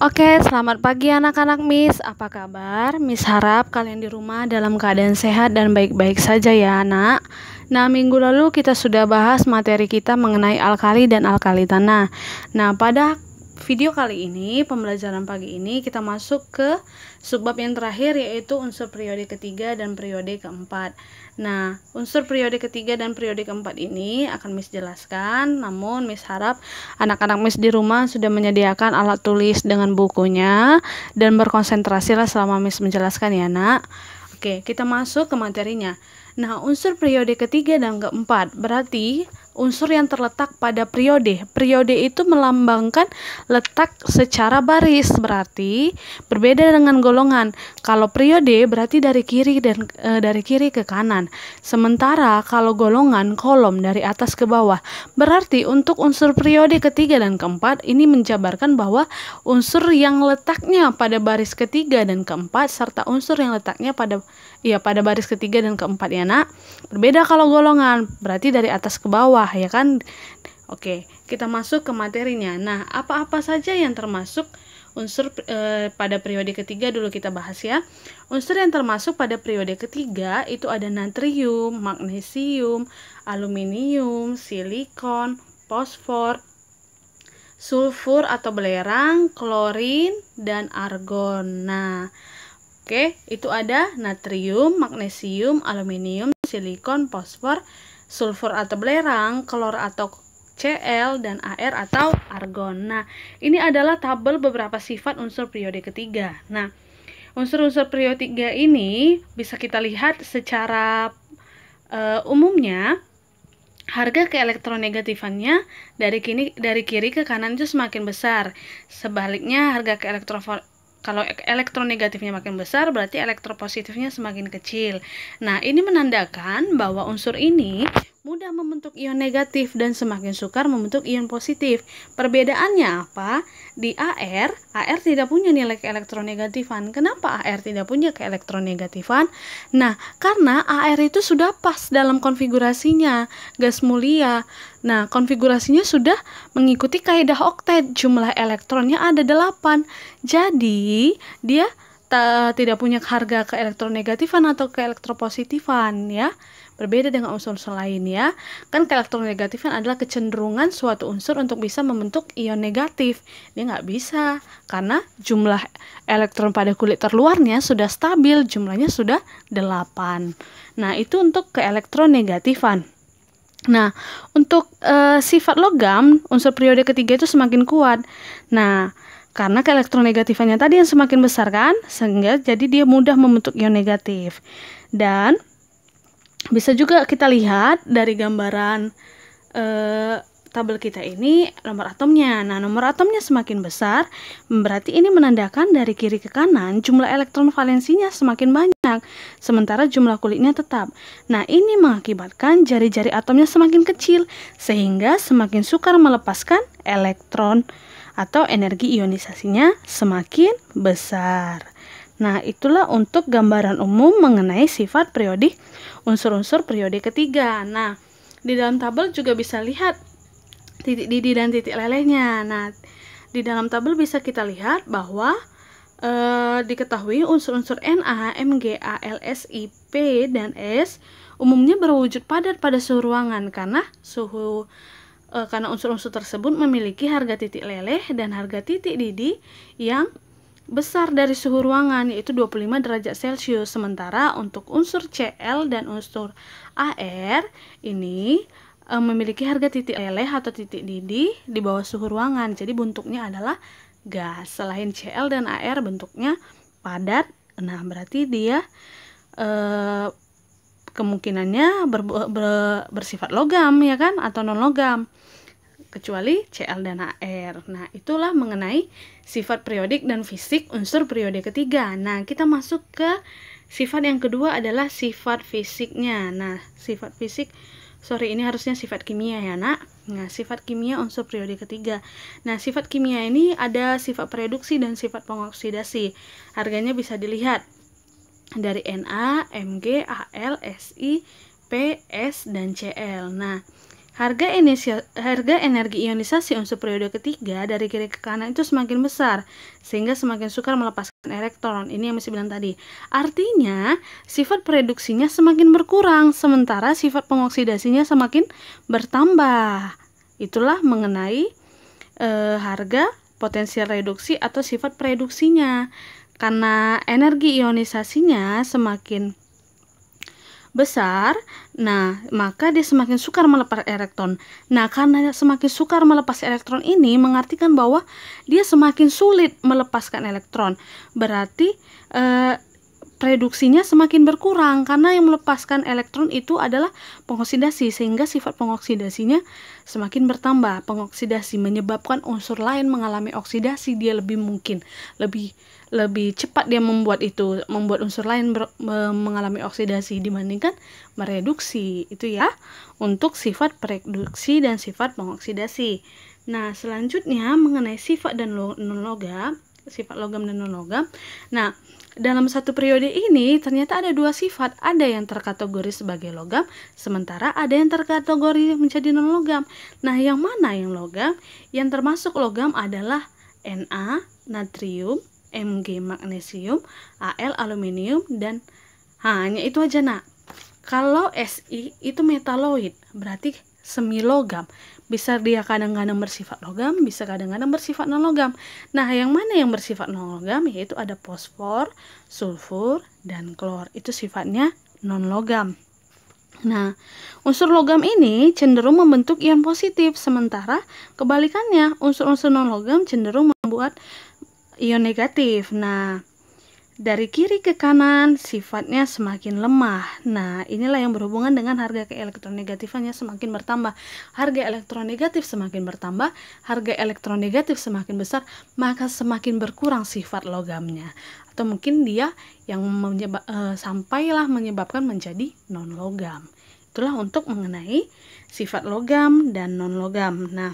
Oke, selamat pagi anak-anak Miss. Apa kabar? Miss harap kalian di rumah dalam keadaan sehat dan baik-baik saja ya, anak. Nah, minggu lalu kita sudah bahas materi kita mengenai alkali dan alkali tanah. Nah, pada video kali ini, pembelajaran pagi ini kita masuk ke subbab yang terakhir yaitu unsur periode ketiga dan periode keempat. Nah, unsur periode ketiga dan periode keempat ini akan Miss jelaskan. Namun, Miss harap anak-anak Miss di rumah sudah menyediakan alat tulis dengan bukunya dan berkonsentrasilah selama Miss menjelaskan ya, Nak. Oke, kita masuk ke materinya. Nah, unsur periode ketiga dan keempat berarti unsur yang terletak pada periode. Periode itu melambangkan letak secara baris, berarti berbeda dengan golongan. Kalau periode berarti dari kiri dan e, dari kiri ke kanan. Sementara kalau golongan kolom dari atas ke bawah. Berarti untuk unsur periode ketiga dan keempat ini menjabarkan bahwa unsur yang letaknya pada baris ketiga dan keempat serta unsur yang letaknya pada Iya, pada baris ketiga dan keempat ya, Nak. Berbeda kalau golongan, berarti dari atas ke bawah, ya kan? Oke, kita masuk ke materinya. Nah, apa-apa saja yang termasuk unsur e, pada periode ketiga dulu kita bahas ya. Unsur yang termasuk pada periode ketiga itu ada natrium, magnesium, aluminium, silikon, fosfor, sulfur atau belerang, klorin, dan argon. Nah, Oke, itu ada natrium, magnesium, aluminium, silikon, fosfor, sulfur atau belerang, klor atau Cl dan Ar atau argon. Nah, ini adalah tabel beberapa sifat unsur periode ketiga. Nah, unsur-unsur periode ketiga ini bisa kita lihat secara uh, umumnya harga keelektronegatifannya dari kini dari kiri ke kanan itu semakin besar. Sebaliknya harga keelektro kalau negatifnya makin besar, berarti elektropositifnya semakin kecil. Nah, ini menandakan bahwa unsur ini mudah membentuk ion negatif dan semakin sukar membentuk ion positif. Perbedaannya apa? Di AR, AR tidak punya nilai keelektronegatifan. Kenapa AR tidak punya keelektronegatifan? Nah, karena AR itu sudah pas dalam konfigurasinya, gas mulia. Nah, konfigurasinya sudah mengikuti kaidah oktet. Jumlah elektronnya ada 8. Jadi, dia tidak punya harga keelektronegatifan atau keelektropositifan ya. Berbeda dengan unsur-unsur lainnya, kan karakter negatif kan adalah kecenderungan suatu unsur untuk bisa membentuk ion negatif. Dia nggak bisa, karena jumlah elektron pada kulit terluarnya sudah stabil, jumlahnya sudah 8. Nah, itu untuk ke elektron negatifan. Nah, untuk e, sifat logam, unsur periode ketiga itu semakin kuat. Nah, karena keelektronegatifannya tadi yang semakin besar kan, sehingga jadi dia mudah membentuk ion negatif. Dan bisa juga kita lihat dari gambaran eh, tabel kita ini nomor atomnya. Nah, nomor atomnya semakin besar, berarti ini menandakan dari kiri ke kanan jumlah elektron valensinya semakin banyak, sementara jumlah kulitnya tetap. Nah, ini mengakibatkan jari-jari atomnya semakin kecil, sehingga semakin sukar melepaskan elektron atau energi ionisasinya semakin besar. Nah, itulah untuk gambaran umum mengenai sifat periodik unsur-unsur periode ketiga. Nah, di dalam tabel juga bisa lihat titik didi dan titik lelehnya. Nah, di dalam tabel bisa kita lihat bahwa e, diketahui unsur-unsur Na, S, Ls, P dan S umumnya berwujud padat pada suhu ruangan karena suhu eh, karena unsur-unsur tersebut memiliki harga titik leleh dan harga titik didi yang besar dari suhu ruangan yaitu 25 derajat Celcius. Sementara untuk unsur Cl dan unsur Ar ini e, memiliki harga titik leleh atau titik didih di bawah suhu ruangan. Jadi bentuknya adalah gas. Selain Cl dan Ar bentuknya padat. Nah, berarti dia e, kemungkinannya ber, ber, bersifat logam ya kan atau non logam kecuali CL dan AR. Nah, itulah mengenai sifat periodik dan fisik unsur periode ketiga. Nah, kita masuk ke sifat yang kedua adalah sifat fisiknya. Nah, sifat fisik sorry ini harusnya sifat kimia ya nak nah sifat kimia unsur periode ketiga nah sifat kimia ini ada sifat reduksi dan sifat pengoksidasi harganya bisa dilihat dari Na, Mg, Al, Si, P, S, dan Cl nah Harga, inisio, harga energi ionisasi unsur periode ketiga dari kiri ke kanan itu semakin besar, sehingga semakin sukar melepaskan elektron. Ini yang masih bilang tadi. Artinya, sifat produksinya semakin berkurang, sementara sifat pengoksidasinya semakin bertambah. Itulah mengenai e, harga potensial reduksi atau sifat produksinya Karena energi ionisasinya semakin besar, nah maka dia semakin sukar melepas elektron. Nah, karena semakin sukar melepas elektron ini mengartikan bahwa dia semakin sulit melepaskan elektron. Berarti eh, reduksinya semakin berkurang karena yang melepaskan elektron itu adalah pengoksidasi sehingga sifat pengoksidasinya semakin bertambah. Pengoksidasi menyebabkan unsur lain mengalami oksidasi dia lebih mungkin, lebih lebih cepat dia membuat itu, membuat unsur lain ber, mengalami oksidasi dibandingkan mereduksi itu ya untuk sifat pereduksi dan sifat pengoksidasi. Nah, selanjutnya mengenai sifat dan non logam, sifat logam dan non logam. Nah, dalam satu periode ini ternyata ada dua sifat, ada yang terkategori sebagai logam, sementara ada yang terkategori menjadi non logam. Nah, yang mana yang logam? Yang termasuk logam adalah Na, natrium, Mg magnesium, Al aluminium dan hanya itu aja nak. Kalau Si itu metaloid, berarti semi logam. Bisa dia kadang-kadang bersifat logam, bisa kadang-kadang bersifat non logam. Nah, yang mana yang bersifat non logam yaitu ada fosfor, sulfur, dan klor. Itu sifatnya non logam. Nah, unsur logam ini cenderung membentuk ion positif, sementara kebalikannya unsur-unsur non logam cenderung membuat ion negatif. Nah, dari kiri ke kanan sifatnya semakin lemah. Nah, inilah yang berhubungan dengan harga elektron negatifnya semakin bertambah. Harga elektron negatif semakin bertambah, harga elektron negatif semakin besar, maka semakin berkurang sifat logamnya. Atau mungkin dia yang menyebab, e, eh, sampailah menyebabkan menjadi non logam. Itulah untuk mengenai sifat logam dan non logam. Nah,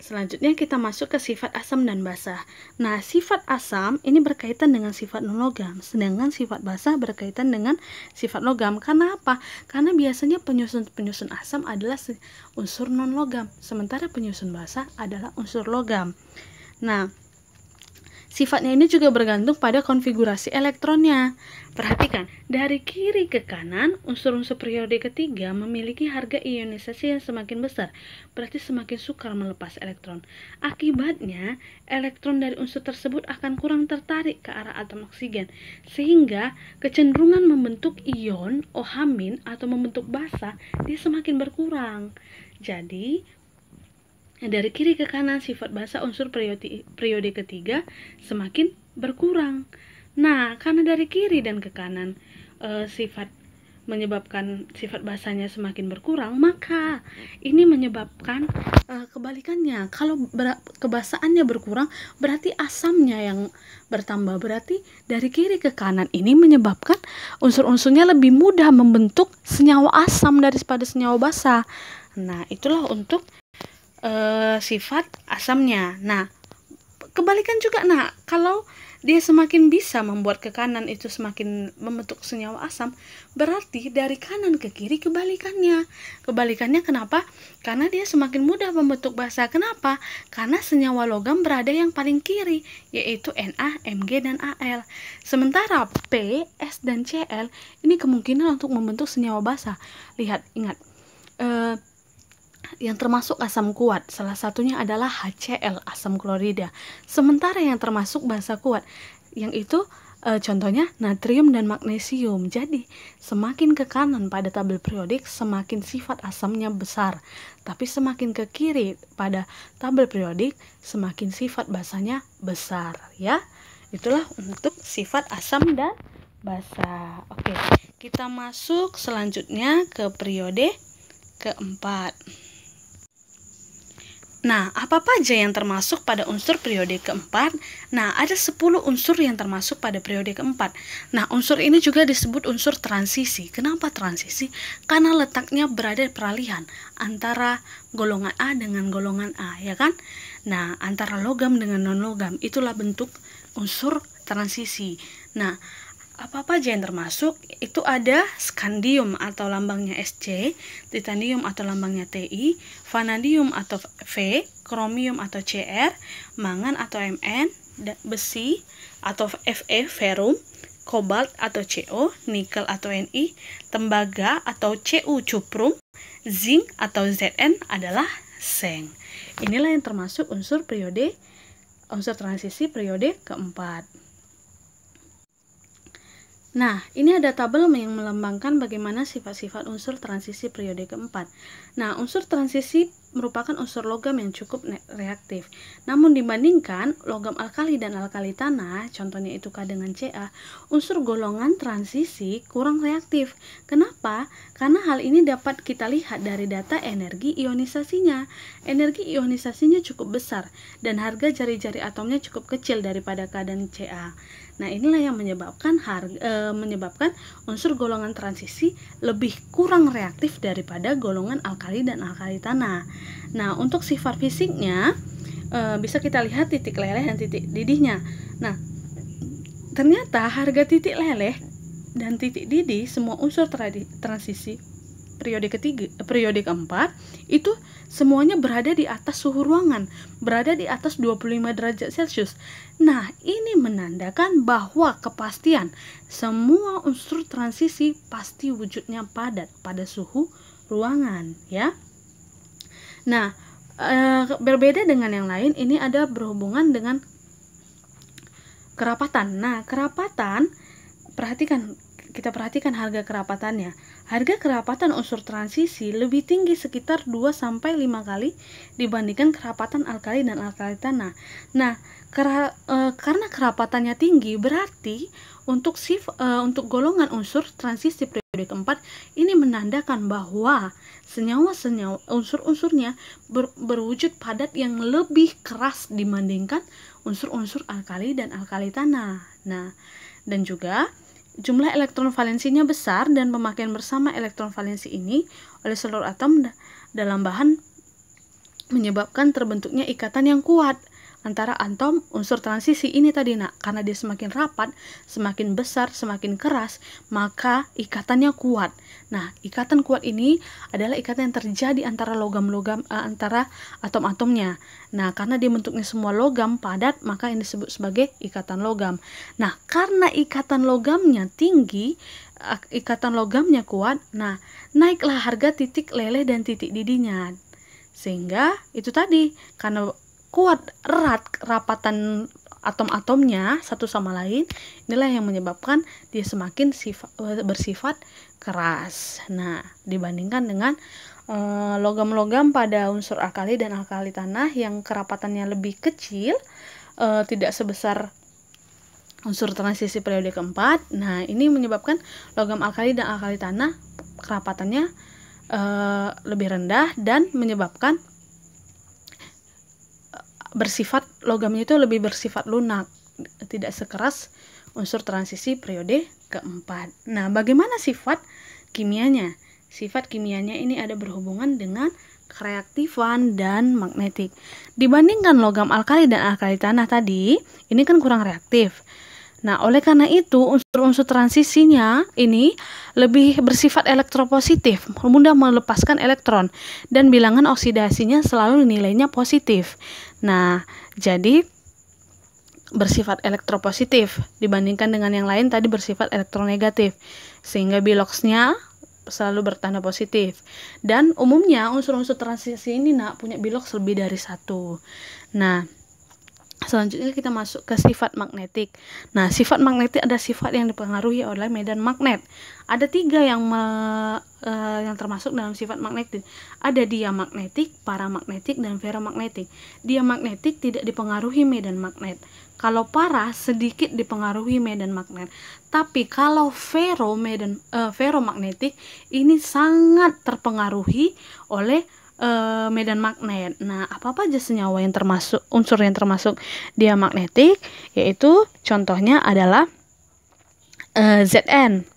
Selanjutnya kita masuk ke sifat asam dan basah. Nah, sifat asam ini berkaitan dengan sifat non logam, sedangkan sifat basah berkaitan dengan sifat logam. Karena apa? Karena biasanya penyusun-penyusun asam adalah unsur non logam, sementara penyusun basah adalah unsur logam. Nah, Sifatnya ini juga bergantung pada konfigurasi elektronnya. Perhatikan, dari kiri ke kanan, unsur-unsur periode ketiga memiliki harga ionisasi yang semakin besar, berarti semakin sukar melepas elektron. Akibatnya, elektron dari unsur tersebut akan kurang tertarik ke arah atom oksigen, sehingga kecenderungan membentuk ion OH- atau membentuk basa, dia semakin berkurang. Jadi, dari kiri ke kanan sifat bahasa unsur periode, periode ketiga semakin berkurang. Nah, karena dari kiri dan ke kanan e, sifat menyebabkan sifat bahasanya semakin berkurang, maka ini menyebabkan e, kebalikannya. Kalau ber kebasaannya berkurang, berarti asamnya yang bertambah. Berarti dari kiri ke kanan ini menyebabkan unsur-unsurnya lebih mudah membentuk senyawa asam daripada senyawa basa. Nah, itulah untuk uh, sifat asamnya. Nah, kebalikan juga nah, kalau dia semakin bisa membuat ke kanan itu semakin membentuk senyawa asam, berarti dari kanan ke kiri kebalikannya. Kebalikannya kenapa? Karena dia semakin mudah membentuk basa. Kenapa? Karena senyawa logam berada yang paling kiri, yaitu Na, Mg, dan Al. Sementara P, S, dan Cl ini kemungkinan untuk membentuk senyawa basa. Lihat, ingat. Uh, yang termasuk asam kuat, salah satunya adalah HCl, asam klorida. Sementara yang termasuk basa kuat, yang itu e, contohnya natrium dan magnesium. Jadi, semakin ke kanan pada tabel periodik, semakin sifat asamnya besar. Tapi semakin ke kiri pada tabel periodik, semakin sifat basanya besar, ya. Itulah untuk sifat asam dan basa. Oke, kita masuk selanjutnya ke periode keempat. Nah, apa apa aja yang termasuk pada unsur periode keempat? Nah, ada 10 unsur yang termasuk pada periode keempat. Nah, unsur ini juga disebut unsur transisi. Kenapa transisi? Karena letaknya berada peralihan antara golongan A dengan golongan A, ya kan? Nah, antara logam dengan non-logam, itulah bentuk unsur transisi. Nah, apa-apa aja masuk itu ada skandium atau lambangnya SC, titanium atau lambangnya TI, vanadium atau V, kromium atau CR, mangan atau MN, besi atau Fe, ferum, kobalt atau CO, nikel atau Ni, tembaga atau Cu, cuprum, zinc atau Zn adalah seng. Inilah yang termasuk unsur periode unsur transisi periode keempat. Nah, ini ada tabel yang melambangkan bagaimana sifat-sifat unsur transisi periode keempat. Nah, unsur transisi merupakan unsur logam yang cukup reaktif. Namun dibandingkan logam alkali dan alkali tanah, contohnya itu K dengan Ca, unsur golongan transisi kurang reaktif. Kenapa? Karena hal ini dapat kita lihat dari data energi ionisasinya. Energi ionisasinya cukup besar dan harga jari-jari atomnya cukup kecil daripada K dan Ca. Nah, inilah yang menyebabkan harga, e, menyebabkan unsur golongan transisi lebih kurang reaktif daripada golongan alkali dan alkali tanah. Nah, untuk sifat fisiknya e, bisa kita lihat titik leleh dan titik didihnya. Nah, ternyata harga titik leleh dan titik didih semua unsur transisi periode ketiga, eh, periode keempat itu semuanya berada di atas suhu ruangan, berada di atas 25 derajat Celcius. Nah, ini menandakan bahwa kepastian semua unsur transisi pasti wujudnya padat pada suhu ruangan, ya. Nah, e, berbeda dengan yang lain, ini ada berhubungan dengan kerapatan. Nah, kerapatan perhatikan kita perhatikan harga kerapatannya. Harga kerapatan unsur transisi lebih tinggi sekitar 2 sampai 5 kali dibandingkan kerapatan alkali dan alkali tanah. Nah, kera, e, karena kerapatannya tinggi berarti untuk shift uh, eh, untuk golongan unsur transisi periode keempat ini menandakan bahwa senyawa-senyawa unsur-unsurnya ber, berwujud padat yang lebih keras dibandingkan unsur-unsur alkali dan alkali tanah. Nah, dan juga jumlah elektron valensinya besar dan pemakaian bersama elektron valensi ini oleh seluruh atom dalam bahan menyebabkan terbentuknya ikatan yang kuat antara antom unsur transisi ini tadi nak karena dia semakin rapat semakin besar semakin keras maka ikatannya kuat nah ikatan kuat ini adalah ikatan yang terjadi antara logam-logam uh, antara atom-atomnya nah karena dia bentuknya semua logam padat maka ini disebut sebagai ikatan logam nah karena ikatan logamnya tinggi ikatan logamnya kuat nah naiklah harga titik leleh dan titik didinya sehingga itu tadi karena kuat erat rapatan atom-atomnya satu sama lain inilah yang menyebabkan dia semakin sifat, bersifat keras. Nah, dibandingkan dengan eh, logam-logam e, pada unsur alkali dan alkali tanah yang kerapatannya lebih kecil, e, tidak sebesar unsur transisi periode keempat. Nah, ini menyebabkan logam alkali dan alkali tanah kerapatannya e, lebih rendah dan menyebabkan bersifat logamnya itu lebih bersifat lunak, tidak sekeras unsur transisi periode keempat. Nah, bagaimana sifat kimianya? Sifat kimianya ini ada berhubungan dengan reaktifan dan magnetik. Dibandingkan logam alkali dan alkali tanah tadi, ini kan kurang reaktif. Nah, oleh karena itu unsur-unsur transisinya ini lebih bersifat elektropositif, mudah melepaskan elektron dan bilangan oksidasinya selalu nilainya positif. Nah, jadi bersifat elektropositif dibandingkan dengan yang lain tadi bersifat elektronegatif sehingga biloxnya selalu bertanda positif dan umumnya unsur-unsur transisi ini nak punya bilox lebih dari satu nah selanjutnya kita masuk ke sifat magnetik. Nah, sifat magnetik ada sifat yang dipengaruhi oleh medan magnet. Ada tiga yang me, uh, yang termasuk dalam sifat magnetik. Ada diamagnetik, paramagnetik, dan ferromagnetik. Diamagnetik tidak dipengaruhi medan magnet. Kalau para sedikit dipengaruhi medan magnet, tapi kalau ferro uh, ferromagnetik ini sangat terpengaruhi oleh Eh, medan magnet. Nah, apa-apa aja senyawa yang termasuk unsur yang termasuk dia magnetik yaitu contohnya adalah uh, Zn.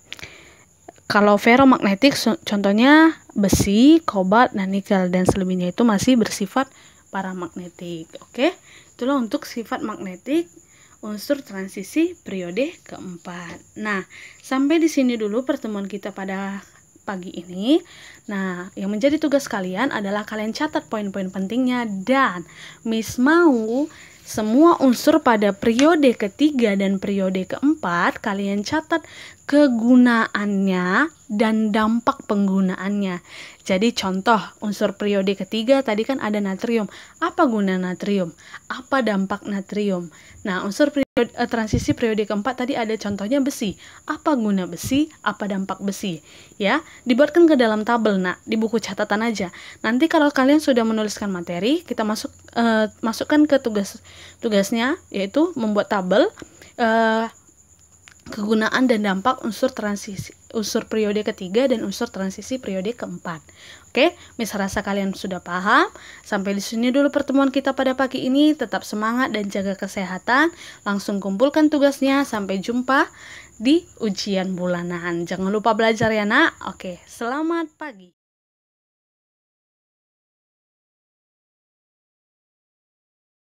Kalau ferromagnetik contohnya besi, kobalt, dan nikel dan selebihnya itu masih bersifat paramagnetik. Oke. Itulah untuk sifat magnetik unsur transisi periode keempat. Nah, sampai di sini dulu pertemuan kita pada pagi ini. Nah, yang menjadi tugas kalian adalah kalian catat poin-poin pentingnya dan Miss mau semua unsur pada periode ketiga dan periode keempat kalian catat kegunaannya dan dampak penggunaannya. Jadi contoh unsur periode ketiga tadi kan ada natrium. Apa guna natrium? Apa dampak natrium? Nah, unsur periode eh, transisi periode keempat tadi ada contohnya besi. Apa guna besi? Apa dampak besi? Ya, dibuatkan ke dalam tabel, Nak, di buku catatan aja. Nanti kalau kalian sudah menuliskan materi, kita masuk eh, masukkan ke tugas tugasnya yaitu membuat tabel eh kegunaan dan dampak unsur transisi unsur periode ketiga dan unsur transisi periode keempat. Oke, misal rasa kalian sudah paham. Sampai di sini dulu pertemuan kita pada pagi ini. Tetap semangat dan jaga kesehatan. Langsung kumpulkan tugasnya. Sampai jumpa di ujian bulanan. Jangan lupa belajar ya, Nak. Oke, selamat pagi.